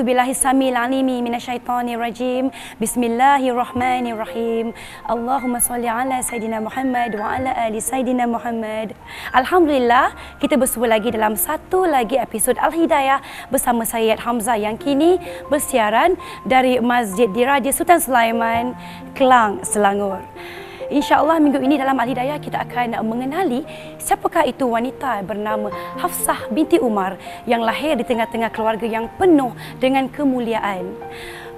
A'udzubillahi samil alimi minasyaitani rajim Bismillahirrahmanirrahim Allahumma salli ala Sayyidina Muhammad wa ala ali Sayyidina Muhammad Alhamdulillah kita bersua lagi dalam satu lagi episod Al-Hidayah bersama Sayyid Hamzah yang kini bersiaran dari Masjid Diraja Sultan Sulaiman, Kelang, Selangor insyaAllah minggu ini dalam Al-Hidayah kita akan mengenali siapakah itu wanita bernama Hafsah binti Umar yang lahir di tengah-tengah keluarga yang penuh dengan kemuliaan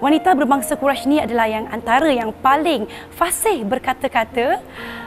wanita berbangsa Quraisy ni adalah yang antara yang paling fasih berkata-kata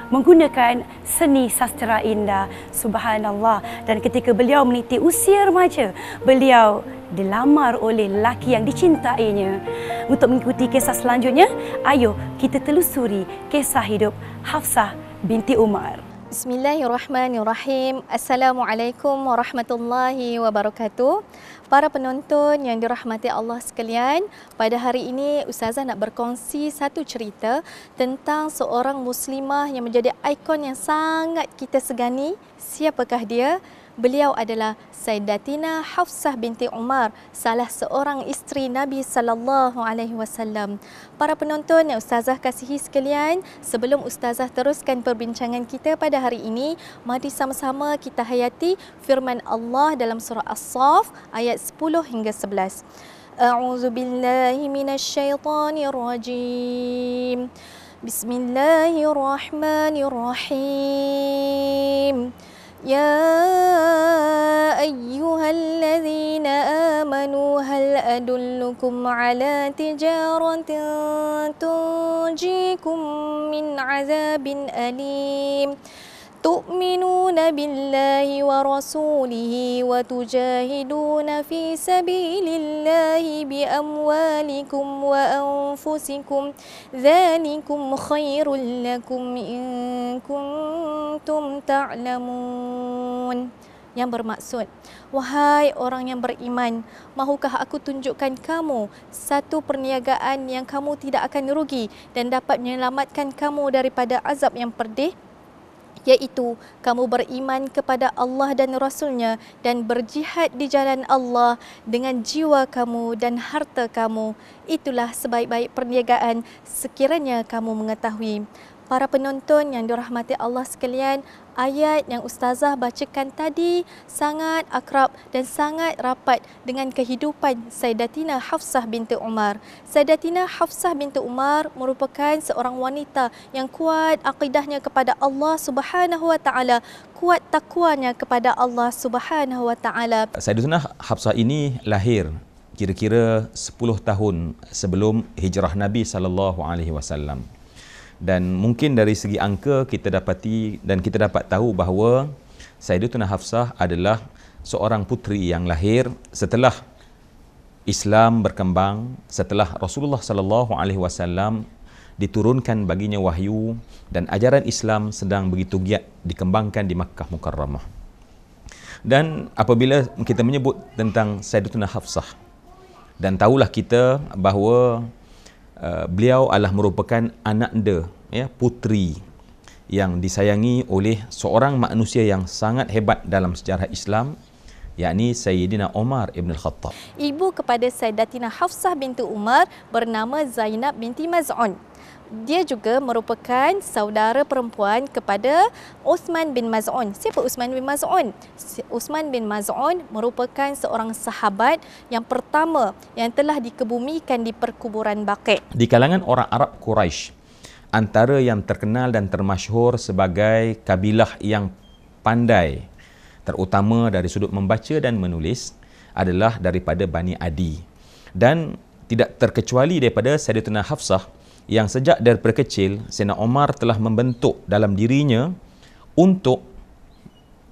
menggunakan seni sastra indah subhanallah dan ketika beliau meniti usia remaja beliau dilamar oleh lelaki yang dicintainya untuk mengikuti kisah selanjutnya ayo kita telusuri kisah hidup Hafsah binti Umar Bismillahirrahmanirrahim. Assalamualaikum warahmatullahi wabarakatuh. Para penonton yang dirahmati Allah sekalian, pada hari ini Ustazah nak berkongsi satu cerita tentang seorang muslimah yang menjadi ikon yang sangat kita segani. Siapakah dia? Beliau adalah Sayyidatina Hafsah binti Umar, salah seorang isteri Nabi sallallahu alaihi wasallam. Para penonton yang ustazah kasihi sekalian, sebelum ustazah teruskan perbincangan kita pada hari ini, mari sama-sama kita hayati firman Allah dalam surah As-Saff ayat 10 hingga 11. A'udzu billahi minasy syaithanir rajim. Bismillahirrahmanirrahim. يا أيها الذين آمنوا هل أدلكم على تجارة تنجيكم من عذاب أليم؟ تؤمنون بالله ورسوله وتجاهدون في سبيل الله wa وأنفسكم ذلكم خير لكم إن كنتم تعلمون yang bermaksud wahai orang yang beriman mahukah aku tunjukkan kamu satu perniagaan yang kamu tidak akan rugi dan dapat menyelamatkan kamu daripada azab yang pedih iaitu kamu beriman kepada Allah dan Rasulnya dan berjihad di jalan Allah dengan jiwa kamu dan harta kamu. Itulah sebaik-baik perniagaan sekiranya kamu mengetahui para penonton yang dirahmati Allah sekalian, ayat yang ustazah bacakan tadi sangat akrab dan sangat rapat dengan kehidupan Sayyidatina Hafsah binti Umar. Sayyidatina Hafsah binti Umar merupakan seorang wanita yang kuat akidahnya kepada Allah Subhanahu wa taala, kuat takwanya kepada Allah Subhanahu wa taala. Sayyidatina Hafsah ini lahir kira-kira 10 tahun sebelum hijrah Nabi sallallahu alaihi wasallam dan mungkin dari segi angka kita dapati dan kita dapat tahu bahawa Sayyidatuna Hafsah adalah seorang putri yang lahir setelah Islam berkembang setelah Rasulullah sallallahu alaihi wasallam diturunkan baginya wahyu dan ajaran Islam sedang begitu giat dikembangkan di Makkah Mukarramah. Dan apabila kita menyebut tentang Sayyidatuna Hafsah dan tahulah kita bahawa Eh, beliau adalah merupakan anak de, ya, putri yang disayangi oleh seorang manusia yang sangat hebat dalam sejarah Islam yakni Sayyidina Omar Ibn Khattab. Ibu kepada Sayyidatina Hafsah binti Umar bernama Zainab binti Maz'un dia juga merupakan saudara perempuan kepada Osman bin Maz'un. Siapa Osman bin Maz'un? Osman bin Maz'un merupakan seorang sahabat yang pertama yang telah dikebumikan di perkuburan Baqi. Di kalangan orang Arab Quraisy, antara yang terkenal dan termasyhur sebagai kabilah yang pandai terutama dari sudut membaca dan menulis adalah daripada Bani Adi dan tidak terkecuali daripada Sayyidatina Hafsah yang sejak daripada kecil Sena Omar telah membentuk dalam dirinya untuk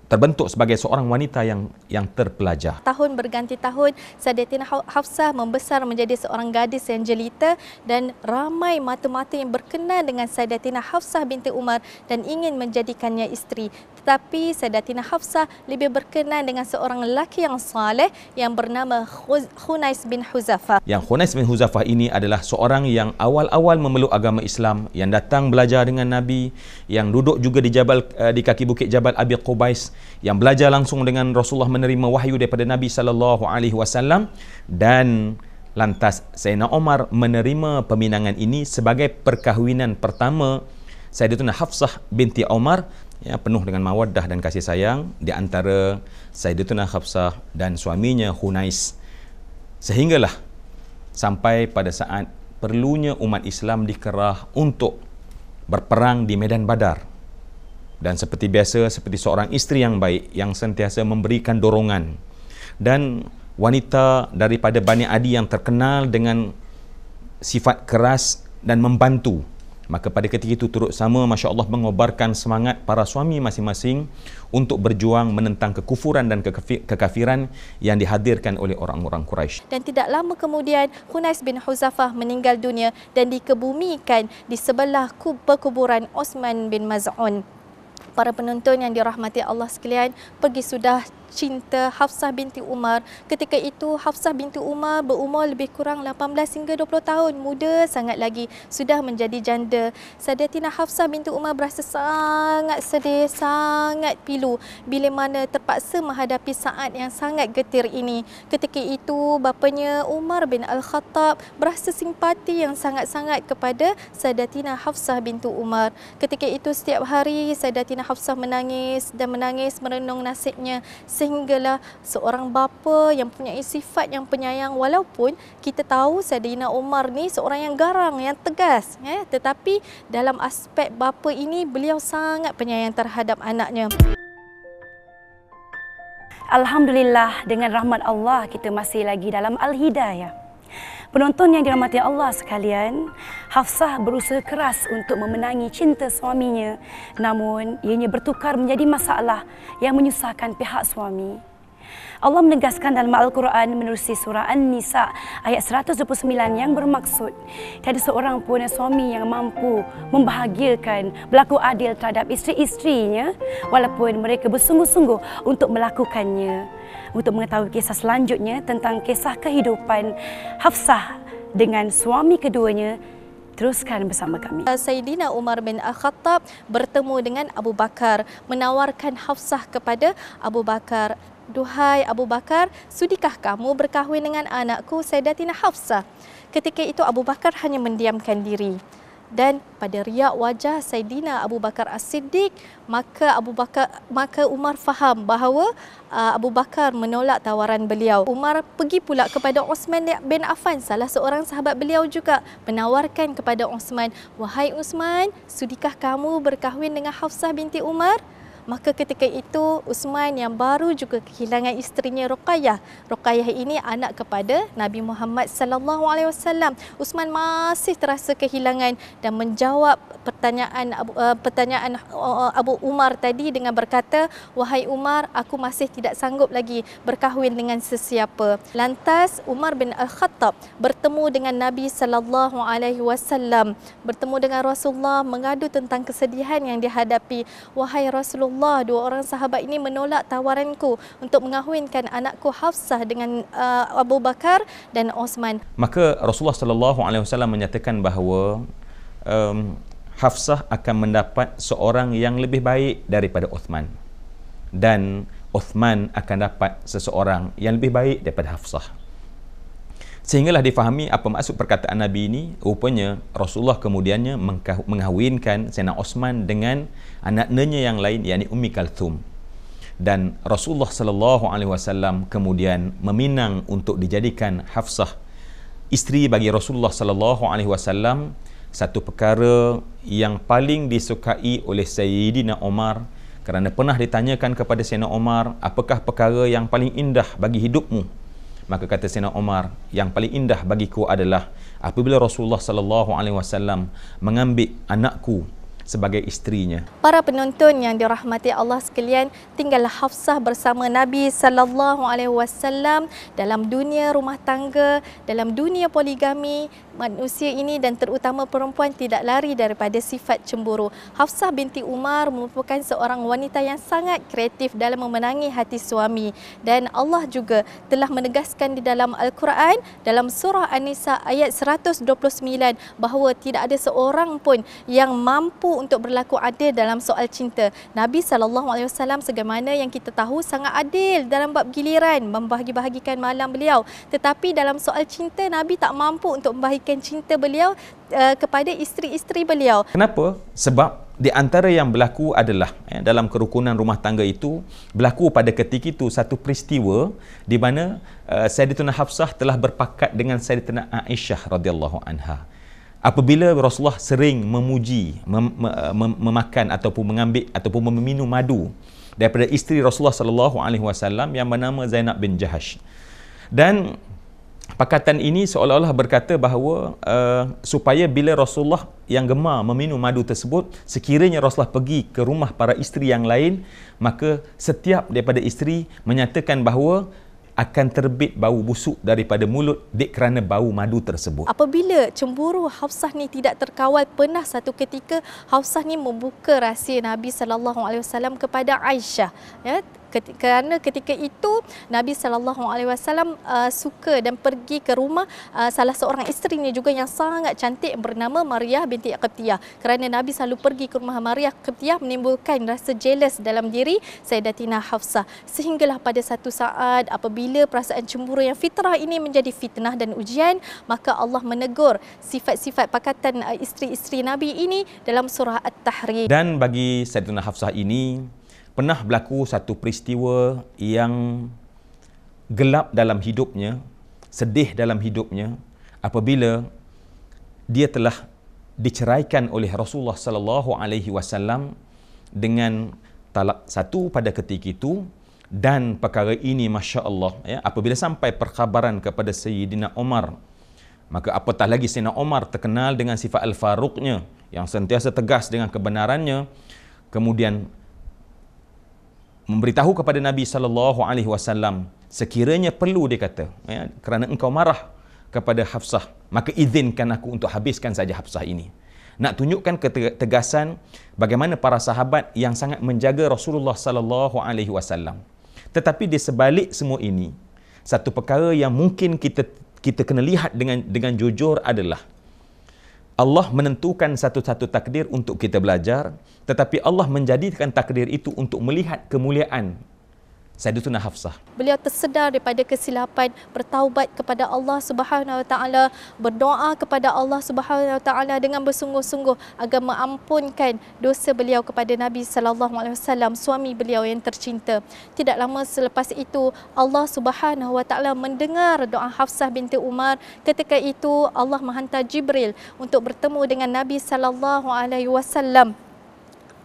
terbentuk sebagai seorang wanita yang yang terpelajar. Tahun berganti tahun, Sadetina Hafsah membesar menjadi seorang gadis yang jelita dan ramai mata-mata yang berkenan dengan Sadetina Hafsah binti Umar dan ingin menjadikannya isteri. Tetapi Sayyidatina Hafsah lebih berkenan dengan seorang lelaki yang saleh yang bernama Khunais bin Huzafah. Yang Khunais bin Huzafah ini adalah seorang yang awal-awal memeluk agama Islam, yang datang belajar dengan Nabi, yang duduk juga di Jabal eh, di kaki bukit Jabal Abi Qubais, yang belajar langsung dengan Rasulullah menerima wahyu daripada Nabi sallallahu alaihi wasallam dan lantas Sayyidina Omar menerima peminangan ini sebagai perkahwinan pertama Sayyidatuna Hafsah binti Omar ya, penuh dengan mawaddah dan kasih sayang di antara Sayyidatuna Khafsah dan suaminya Hunais. Sehinggalah sampai pada saat perlunya umat Islam dikerah untuk berperang di medan badar. Dan seperti biasa, seperti seorang isteri yang baik yang sentiasa memberikan dorongan. Dan wanita daripada Bani Adi yang terkenal dengan sifat keras dan membantu Maka pada ketika itu turut sama Masya Allah mengobarkan semangat para suami masing-masing untuk berjuang menentang kekufuran dan kekafiran yang dihadirkan oleh orang-orang Quraisy. Dan tidak lama kemudian Hunais bin Huzafah meninggal dunia dan dikebumikan di sebelah perkuburan Osman bin Maz'un. Para penonton yang dirahmati Allah sekalian pergi sudah cinta Hafsah binti Umar. Ketika itu Hafsah binti Umar berumur lebih kurang 18 hingga 20 tahun, muda sangat lagi, sudah menjadi janda. Sadatina Hafsah binti Umar berasa sangat sedih, sangat pilu bila mana terpaksa menghadapi saat yang sangat getir ini. Ketika itu bapanya Umar bin Al-Khattab berasa simpati yang sangat-sangat kepada Sadatina Hafsah binti Umar. Ketika itu setiap hari Sadatina Hafsah menangis dan menangis merenung nasibnya sehinggalah seorang bapa yang punya sifat yang penyayang walaupun kita tahu Saidina Umar ni seorang yang garang yang tegas ya eh? tetapi dalam aspek bapa ini beliau sangat penyayang terhadap anaknya Alhamdulillah dengan rahmat Allah kita masih lagi dalam al-hidayah Penonton yang dirahmati Allah sekalian, Hafsah berusaha keras untuk memenangi cinta suaminya. Namun, ianya bertukar menjadi masalah yang menyusahkan pihak suami. Allah menegaskan dalam Al-Quran menerusi surah An-Nisa ayat 129 yang bermaksud tiada seorang pun yang suami yang mampu membahagiakan berlaku adil terhadap isteri-isterinya walaupun mereka bersungguh-sungguh untuk melakukannya untuk mengetahui kisah selanjutnya tentang kisah kehidupan Hafsah dengan suami keduanya Teruskan bersama kami. Eh, Sayyidina Umar bin Al-Khattab bertemu dengan Abu Bakar, menawarkan Hafsah kepada Abu Bakar. Duhai Abu Bakar, sudikah kamu berkahwin dengan anakku Sayyidatina Hafsah? Ketika itu Abu Bakar hanya mendiamkan diri dan pada riak wajah Saidina Abu Bakar As-Siddiq maka Abu Bakar maka Umar faham bahawa uh, Abu Bakar menolak tawaran beliau. Umar pergi pula kepada Osman bin Affan salah seorang sahabat beliau juga menawarkan kepada Osman, "Wahai Osman, sudikah kamu berkahwin dengan Hafsah binti Umar?" Maka ketika itu Usman yang baru juga kehilangan isterinya Ruqayyah. Ruqayyah ini anak kepada Nabi Muhammad sallallahu alaihi wasallam. Usman masih terasa kehilangan dan menjawab pertanyaan eh, pertanyaan eh, Abu Umar tadi dengan berkata, "Wahai Umar, aku masih tidak sanggup lagi berkahwin dengan sesiapa." Lantas Umar bin Al-Khattab bertemu dengan Nabi sallallahu alaihi wasallam, bertemu dengan Rasulullah mengadu tentang kesedihan yang dihadapi. "Wahai Rasulullah, Allah dua orang sahabat ini menolak tawaranku untuk mengahwinkan anakku Hafsah dengan uh, Abu Bakar dan Osman. Maka Rasulullah sallallahu alaihi wasallam menyatakan bahawa um, Hafsah akan mendapat seorang yang lebih baik daripada Osman dan Osman akan dapat seseorang yang lebih baik daripada Hafsah. Sehinggalah difahami apa maksud perkataan Nabi ini. Rupanya Rasulullah kemudiannya mengahwinkan Sena Osman dengan anak nenya yang lain, yakni Ummi Kalthum. Dan Rasulullah Sallallahu Alaihi Wasallam kemudian meminang untuk dijadikan Hafsah isteri bagi Rasulullah Sallallahu Alaihi Wasallam satu perkara yang paling disukai oleh Sayyidina Omar kerana pernah ditanyakan kepada Sayyidina Omar apakah perkara yang paling indah bagi hidupmu maka kata Sina Omar, yang paling indah bagiku adalah apabila Rasulullah sallallahu alaihi wasallam mengambil anakku sebagai isterinya. Para penonton yang dirahmati Allah sekalian, tinggallah Hafsah bersama Nabi sallallahu alaihi wasallam dalam dunia rumah tangga, dalam dunia poligami. Manusia ini dan terutama perempuan tidak lari daripada sifat cemburu. Hafsah binti Umar merupakan seorang wanita yang sangat kreatif dalam memenangi hati suami dan Allah juga telah menegaskan di dalam Al-Quran dalam surah An-Nisa ayat 129 bahawa tidak ada seorang pun yang mampu untuk berlaku adil dalam soal cinta. Nabi saw alaihi segemana yang kita tahu sangat adil dalam bab giliran membahagi-bahagikan malam beliau. Tetapi dalam soal cinta Nabi tak mampu untuk membahagikan cinta beliau uh, kepada isteri-isteri beliau. Kenapa? Sebab di antara yang berlaku adalah eh, dalam kerukunan rumah tangga itu berlaku pada ketika itu satu peristiwa di mana uh, Sayyidatuna Hafsah telah berpakat dengan Sayyidatuna Aisyah radhiyallahu anha apabila Rasulullah sering memuji mem, mem, mem, memakan ataupun mengambil ataupun meminum madu daripada isteri Rasulullah sallallahu alaihi wasallam yang bernama Zainab bin Jahash. Dan pakatan ini seolah-olah berkata bahawa uh, supaya bila Rasulullah yang gemar meminum madu tersebut sekiranya Rasulullah pergi ke rumah para isteri yang lain maka setiap daripada isteri menyatakan bahawa akan terbit bau busuk daripada mulut dek kerana bau madu tersebut. Apabila cemburu Hafsah ni tidak terkawal pernah satu ketika Hafsah ni membuka rahsia Nabi sallallahu alaihi wasallam kepada Aisyah. Ya, kerana ketika itu Nabi sallallahu alaihi wasallam uh, suka dan pergi ke rumah uh, salah seorang isteri ni juga yang sangat cantik bernama Maria binti Qibtiyah kerana Nabi selalu pergi ke rumah Maria Qibtiyah menimbulkan rasa jealous dalam diri Sayyidatina Hafsah sehinggalah pada satu saat apabila perasaan cemburu yang fitrah ini menjadi fitnah dan ujian maka Allah menegur sifat-sifat pakatan uh, isteri-isteri Nabi ini dalam surah At-Tahrim dan bagi Sayyidatina Hafsah ini pernah berlaku satu peristiwa yang gelap dalam hidupnya, sedih dalam hidupnya apabila dia telah diceraikan oleh Rasulullah sallallahu alaihi wasallam dengan talak satu pada ketika itu dan perkara ini masya-Allah ya apabila sampai perkhabaran kepada Sayyidina Umar maka apatah lagi Sayyidina Umar terkenal dengan sifat al-Faruqnya yang sentiasa tegas dengan kebenarannya kemudian memberitahu kepada Nabi sallallahu alaihi wasallam sekiranya perlu dia kata ya, kerana engkau marah kepada Hafsah maka izinkan aku untuk habiskan saja Hafsah ini nak tunjukkan ketegasan bagaimana para sahabat yang sangat menjaga Rasulullah sallallahu alaihi wasallam tetapi di sebalik semua ini satu perkara yang mungkin kita kita kena lihat dengan dengan jujur adalah Allah menentukan satu-satu takdir untuk kita belajar tetapi Allah menjadikan takdir itu untuk melihat kemuliaan Saidatuna Hafsah. Beliau tersedar daripada kesilapan bertaubat kepada Allah Subhanahu Wa Taala, berdoa kepada Allah Subhanahu Wa Taala dengan bersungguh-sungguh agar mengampunkan dosa beliau kepada Nabi Sallallahu Alaihi Wasallam, suami beliau yang tercinta. Tidak lama selepas itu, Allah Subhanahu Wa Taala mendengar doa Hafsah binti Umar. Ketika itu Allah menghantar Jibril untuk bertemu dengan Nabi Sallallahu Alaihi Wasallam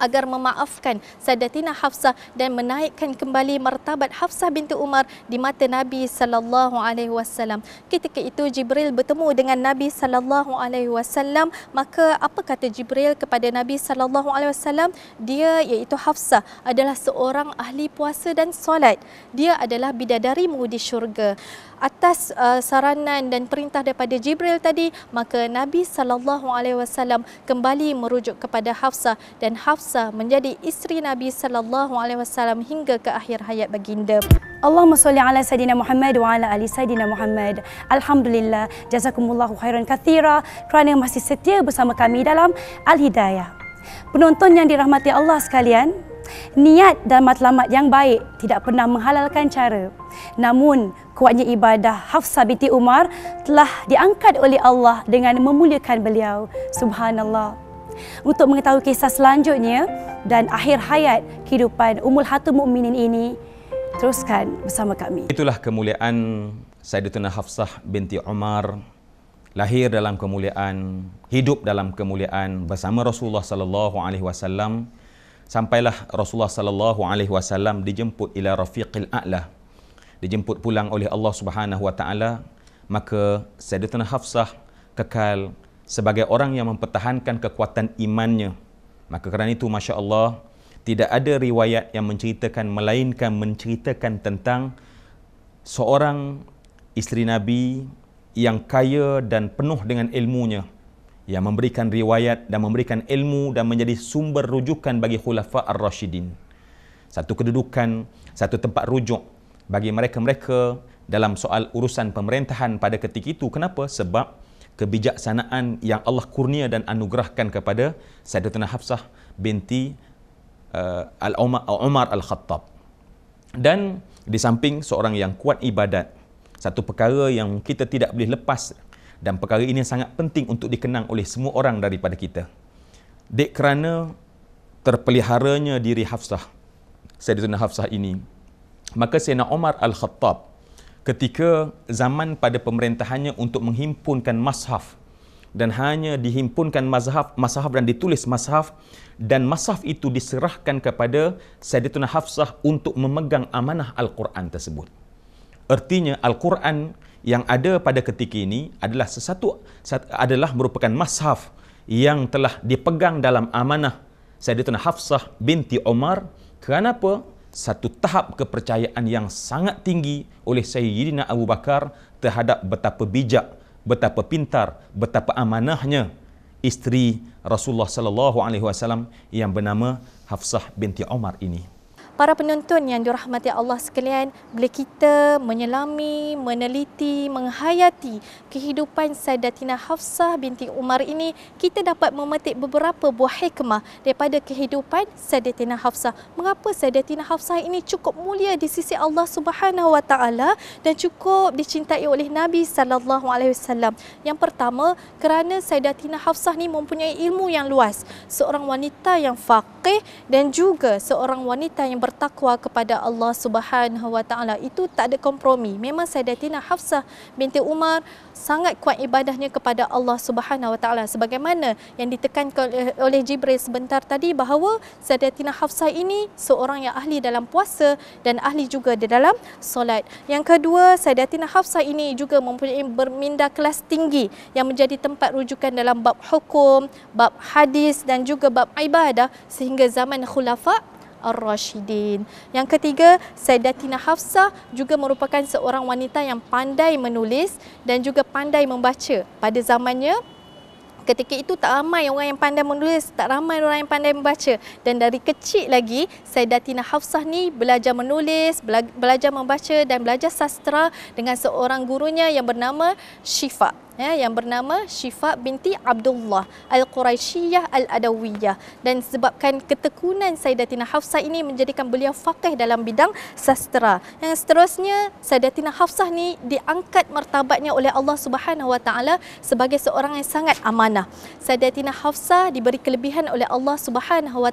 agar memaafkan Sayyidatina Hafsah dan menaikkan kembali martabat Hafsah binti Umar di mata Nabi sallallahu alaihi wasallam. Ketika itu Jibril bertemu dengan Nabi sallallahu alaihi wasallam, maka apa kata Jibril kepada Nabi sallallahu alaihi wasallam? Dia iaitu Hafsah adalah seorang ahli puasa dan solat. Dia adalah bidadarimu di syurga atas uh, saranan dan perintah daripada Jibril tadi maka Nabi sallallahu alaihi wasallam kembali merujuk kepada Hafsah dan Hafsah menjadi isteri Nabi sallallahu alaihi wasallam hingga ke akhir hayat baginda Allahumma salli ala sayidina Muhammad wa ala ali sayidina Muhammad alhamdulillah jazakumullahu khairan kathira kerana masih setia bersama kami dalam al hidayah penonton yang dirahmati Allah sekalian Niat dan matlamat yang baik tidak pernah menghalalkan cara. Namun, kuatnya ibadah Hafsah binti Umar telah diangkat oleh Allah dengan memuliakan beliau. Subhanallah. Untuk mengetahui kisah selanjutnya dan akhir hayat kehidupan Ummul Hatu mukminin ini, teruskan bersama kami. Itulah kemuliaan Sayyidatuna Hafsah binti Umar lahir dalam kemuliaan, hidup dalam kemuliaan bersama Rasulullah sallallahu alaihi wasallam sampailah Rasulullah sallallahu alaihi wasallam dijemput ila Rafiqil A'la. Dijemput pulang oleh Allah Subhanahu wa taala, maka Sayyidatuna Hafsah kekal sebagai orang yang mempertahankan kekuatan imannya. Maka kerana itu masya-Allah tidak ada riwayat yang menceritakan melainkan menceritakan tentang seorang isteri Nabi yang kaya dan penuh dengan ilmunya yang memberikan riwayat dan memberikan ilmu dan menjadi sumber rujukan bagi khulafa ar-rashidin. Satu kedudukan, satu tempat rujuk bagi mereka-mereka dalam soal urusan pemerintahan pada ketika itu. Kenapa? Sebab kebijaksanaan yang Allah kurnia dan anugerahkan kepada Sayyidatina Hafsah binti uh, Al-Umar, Al-Umar Al-Khattab. Dan di samping seorang yang kuat ibadat, satu perkara yang kita tidak boleh lepas dan perkara ini sangat penting untuk dikenang oleh semua orang daripada kita. Dek kerana terpeliharanya diri Hafsah, Sayyidina Hafsah ini, maka Sayyidina Omar Al-Khattab ketika zaman pada pemerintahannya untuk menghimpunkan mashaf dan hanya dihimpunkan mashaf, mashaf dan ditulis mashaf dan mashaf itu diserahkan kepada Sayyidina Hafsah untuk memegang amanah Al-Quran tersebut. Artinya Al-Quran yang ada pada ketika ini adalah sesatu adalah merupakan mashaf yang telah dipegang dalam amanah Sayyidatuna Hafsah binti Umar kenapa satu tahap kepercayaan yang sangat tinggi oleh Sayyidina Abu Bakar terhadap betapa bijak, betapa pintar, betapa amanahnya isteri Rasulullah sallallahu alaihi wasallam yang bernama Hafsah binti Omar ini para penonton yang dirahmati Allah sekalian, bila kita menyelami, meneliti, menghayati kehidupan Sayyidatina Hafsah binti Umar ini, kita dapat memetik beberapa buah hikmah daripada kehidupan Sayyidatina Hafsah. Mengapa Sayyidatina Hafsah ini cukup mulia di sisi Allah Subhanahu Wa Taala dan cukup dicintai oleh Nabi Sallallahu Alaihi Wasallam? Yang pertama, kerana Sayyidatina Hafsah ni mempunyai ilmu yang luas. Seorang wanita yang faqih dan juga seorang wanita yang bertakwa kepada Allah Subhanahu Wa Taala itu tak ada kompromi. Memang Sayyidatina Hafsah binti Umar sangat kuat ibadahnya kepada Allah Subhanahu Wa Taala sebagaimana yang ditekankan oleh Jibril sebentar tadi bahawa Sayyidatina Hafsah ini seorang yang ahli dalam puasa dan ahli juga di dalam solat. Yang kedua, Sayyidatina Hafsah ini juga mempunyai berminda kelas tinggi yang menjadi tempat rujukan dalam bab hukum, bab hadis dan juga bab ibadah sehingga zaman khulafa Ar-Rashidin. Yang ketiga, Sayyidatina Hafsah juga merupakan seorang wanita yang pandai menulis dan juga pandai membaca. Pada zamannya, ketika itu tak ramai orang yang pandai menulis, tak ramai orang yang pandai membaca. Dan dari kecil lagi, Sayyidatina Hafsah ni belajar menulis, belajar membaca dan belajar sastra dengan seorang gurunya yang bernama Syifa ya, yang bernama Syifa binti Abdullah Al-Quraishiyah Al-Adawiyah dan sebabkan ketekunan Sayyidatina Hafsah ini menjadikan beliau faqih dalam bidang sastra. Yang seterusnya Sayyidatina Hafsah ni diangkat martabatnya oleh Allah Subhanahu sebagai seorang yang sangat amanah. Sayyidatina Hafsah diberi kelebihan oleh Allah Subhanahu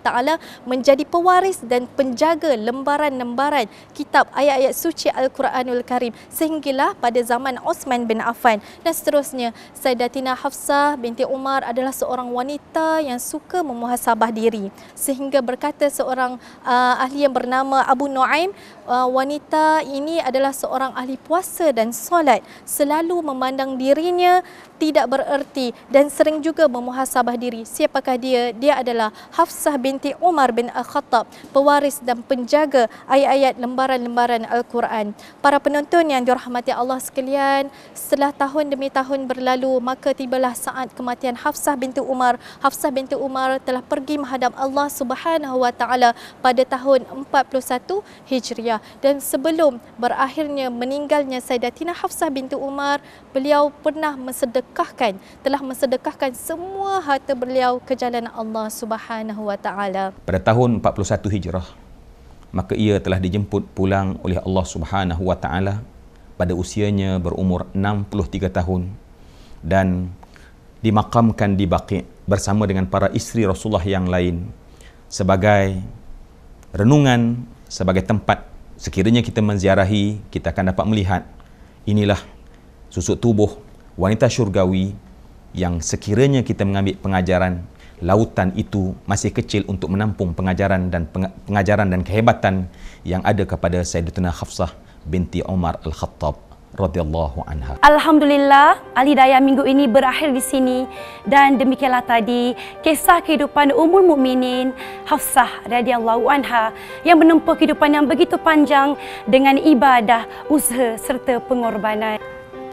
menjadi pewaris dan penjaga lembaran-lembaran kitab ayat-ayat suci Al-Quranul Karim sehinggalah pada zaman Osman bin Affan dan seterusnya seterusnya. Saidatina Hafsah binti Umar adalah seorang wanita yang suka memuhasabah diri sehingga berkata seorang uh, ahli yang bernama Abu Nuaim Uh, wanita ini adalah seorang ahli puasa dan solat selalu memandang dirinya tidak bererti dan sering juga memuhasabah diri siapakah dia dia adalah Hafsah binti Umar bin Al-Khattab pewaris dan penjaga ayat-ayat lembaran-lembaran Al-Quran para penonton yang dirahmati Allah sekalian setelah tahun demi tahun berlalu maka tibalah saat kematian Hafsah binti Umar Hafsah binti Umar telah pergi menghadap Allah Subhanahu pada tahun 41 Hijriah dan sebelum berakhirnya meninggalnya Saidatina Hafsah binti Umar beliau pernah mensedekahkan telah mensedekahkan semua harta beliau ke jalan Allah Subhanahu wa taala pada tahun 41 Hijrah maka ia telah dijemput pulang oleh Allah Subhanahu wa taala pada usianya berumur 63 tahun dan dimakamkan di Baqi bersama dengan para isteri Rasulullah yang lain sebagai renungan sebagai tempat sekiranya kita menziarahi, kita akan dapat melihat inilah susuk tubuh wanita syurgawi yang sekiranya kita mengambil pengajaran lautan itu masih kecil untuk menampung pengajaran dan pengajaran dan kehebatan yang ada kepada Sayyidatuna Hafsah binti Umar Al-Khattab radhiyallahu anha. Alhamdulillah, alidayah minggu ini berakhir di sini dan demikianlah tadi kisah kehidupan umur mukminin Hafsah radhiyallahu anha yang menempuh kehidupan yang begitu panjang dengan ibadah, usaha serta pengorbanan.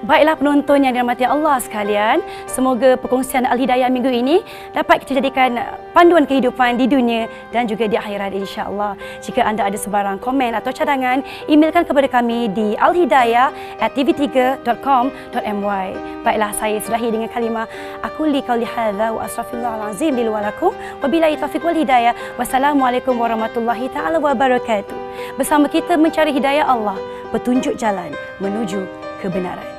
Baiklah penonton yang dirahmati Allah sekalian, semoga perkongsian Al-Hidayah minggu ini dapat kita jadikan uh, panduan kehidupan di dunia dan juga di akhirat insya-Allah. Jika anda ada sebarang komen atau cadangan, emailkan kepada kami di alhidayah@tv3.com.my. Baiklah saya sudahi dengan kalimah aku li kauli hadza wa astaghfirullah alazim li walakum wabillahi taufiq wal hidayah. Wassalamualaikum warahmatullahi taala wabarakatuh. Bersama kita mencari hidayah Allah, petunjuk jalan menuju kebenaran.